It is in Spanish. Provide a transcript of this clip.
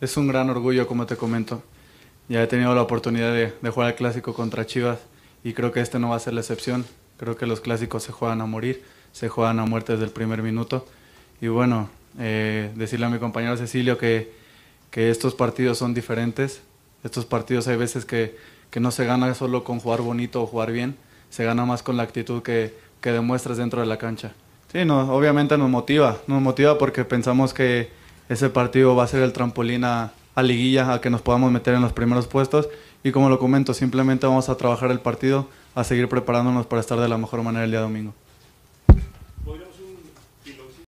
es un gran orgullo, como te comento. Ya he tenido la oportunidad de, jugar el clásico contra Chivas y creo que este no va a ser la excepción. Creo que los clásicos se juegan a morir, se juegan a muerte desde el primer minuto. Y bueno, eh, decirle a mi compañero Cecilio que, que, estos partidos son diferentes. Estos partidos hay veces que, no se gana solo con jugar bonito o jugar bien, se gana más con la actitud que, que demuestras dentro de la cancha. Sí, no, obviamente nos motiva, nos motiva porque pensamos que, ese partido va a ser el trampolín a, liguilla, a que nos podamos meter en los primeros puestos. Y como lo comento, simplemente vamos a trabajar el partido, a seguir preparándonos para estar de la mejor manera el día domingo.